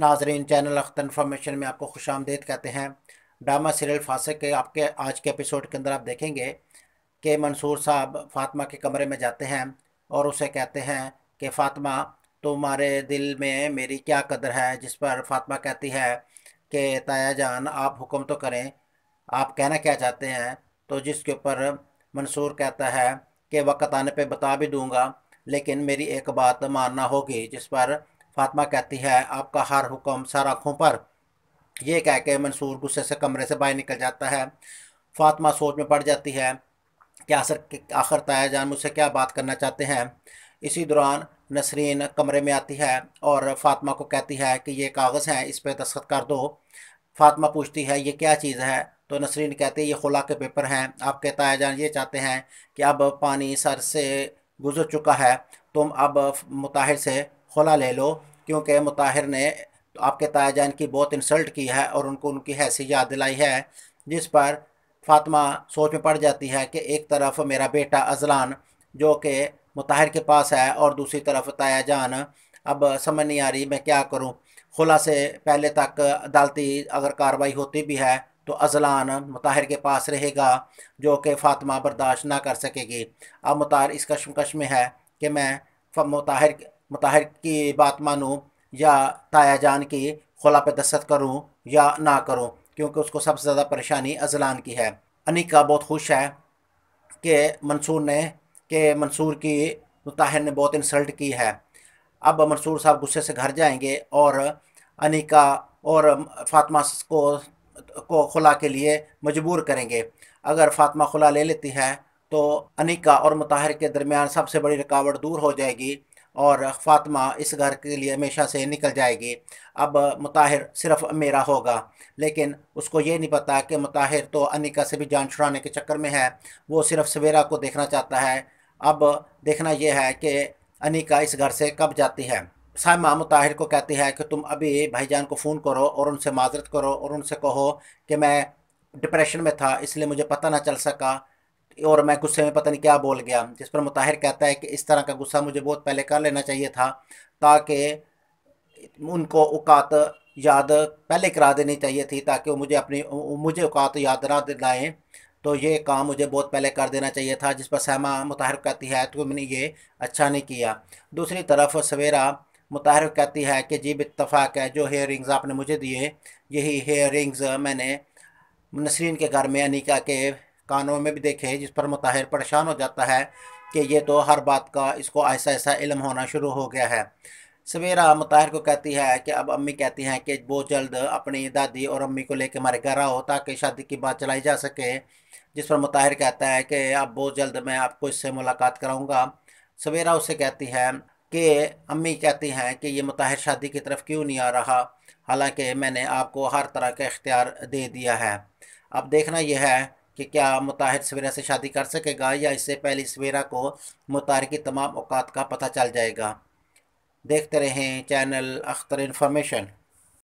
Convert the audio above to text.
नाजरीन channel Akhtar information में आपको खुश आमदेद कहते हैं ड्रामा सीरियल फासक के आपके आज के एपिसोड के अंदर आप देखेंगे कि मंसूर साहब फातिमा के कमरे में जाते हैं और उसे कहते हैं कि फातिमा तुम्हारे दिल में मेरी क्या कदर है जिस पर फातिमा कहती है कि ताया जान आप हुक्म तो करें आप कहना क्या चाहते हैं तो जिसके ऊपर मंसूर कहता है कि वक्त आने पर बता भी दूँगा लेकिन मेरी एक बात मानना होगी जिस पर फातिमा कहती है आपका हर हुक्म सर आँखों पर यह कह के मंसूर गुस्से से कमरे से बाहर निकल जाता है फातिमा सोच में पड़ जाती है कि आखिर आखिर ताया जान मुझसे क्या बात करना चाहते हैं इसी दौरान नसरीन कमरे में आती है और फातिमा को कहती है कि ये कागज़ हैं इस पर दस्खत कर दो फातिमा पूछती है ये क्या चीज़ है तो नसरीन कहती है ये खुला के पेपर हैं आपके ताया जान ये चाहते हैं कि अब पानी सर से गुजर चुका है तुम अब मुताहिर से खुला ले लो क्योंकि मुताहिर ने आपके ताजान की बहुत इंसल्ट की है और उनको उनकी हैसी याद दिलाई है जिस पर फातिमा सोच में पड़ जाती है कि एक तरफ मेरा बेटा अजलान जो कि मुताहिर के पास है और दूसरी तरफ ताजान जान अब समझ नहीं आ रही मैं क्या करूँ खुला से पहले तक अदालती अगर कार्रवाई होती भी है तो अजलान मुताहिर के पास रहेगा जो कि फातिमा बर्दाश्त ना कर सकेगी अब मुताहिर इस कशमकश में है कि मैं मुताहिर मुताहर की बात मानूँ या ताया जान की खुला पर दस्त करूँ या ना करूँ क्योंकि उसको सबसे ज़्यादा परेशानी अजलान की है अनिका बहुत खुश है कि मंसूर ने कि मंसूर की ताहिर ने बहुत इंसल्ट की है अब मंसूर साहब गुस्से से घर जाएंगे और अनिका और फातिमा को को खुला के लिए मजबूर करेंगे अगर फातमा खुला ले लेती है तो अनिका और मुताहिर के दरमियान सबसे बड़ी रुकावट दूर हो जाएगी और फ़ातिमा इस घर के लिए हमेशा से निकल जाएगी अब मुताहिर सिर्फ मेरा होगा लेकिन उसको ये नहीं पता कि मुताहिर तो अनिका से भी जान छुड़ाने के चक्कर में है वो सिर्फ सवेरा को देखना चाहता है अब देखना यह है कि अनिका इस घर से कब जाती है सामा मुताहिर को कहती है कि तुम अभी भाईजान को फ़ोन करो और उनसे माजरत करो और उनसे कहो कि मैं डिप्रेशन में था इसलिए मुझे पता ना चल सका और मैं गुस्से में पता नहीं क्या बोल गया जिस पर मुताहिर कहता है कि इस तरह का गुस्सा मुझे बहुत पहले कर लेना चाहिए था ताकि उनको औकात याद पहले करा देनी चाहिए थी ताकि वो मुझे अपनी मुझे औकात याद ना दिलाएँ तो ये काम मुझे बहुत पहले कर देना चाहिए था जिस पर सहमा मुताहर कहती है तो मैंने ये अच्छा नहीं किया दूसरी तरफ सवेरा मुताहर कहती है कि जी इतफाक़ है जो हेयर रिंग्स आपने मुझे दिए यही हेयर रिंग्स मैंने नसरीन के घर में अनिका के कानों में भी देखे जिस पर मुताहिर परेशान हो जाता है कि ये तो हर बात का इसको ऐसा ऐसा इलम होना शुरू हो गया है सवेरा मुताहिर को कहती है कि अब अम्मी कहती हैं कि वो जल्द अपनी दादी और अम्मी को लेकर हमारे घर आओ ताकि शादी की बात चलाई जा सके जिस पर मुताहिर कहता है कि अब बहुत जल्द मैं आपको इससे मुलाकात कराऊँगा सवेरा उससे कहती है कि अम्मी कहती हैं कि ये मुताहिर शादी की तरफ क्यों नहीं आ रहा हालांकि मैंने आपको हर तरह का इख्तियार दे दिया है अब देखना यह है कि क्या मुताहिर सवेरा से शादी कर सकेगा या इससे पहले सवेरा को मुतार की तमाम अवकात का पता चल जाएगा देखते रहें चैनल अख्तर इन्फॉर्मेशन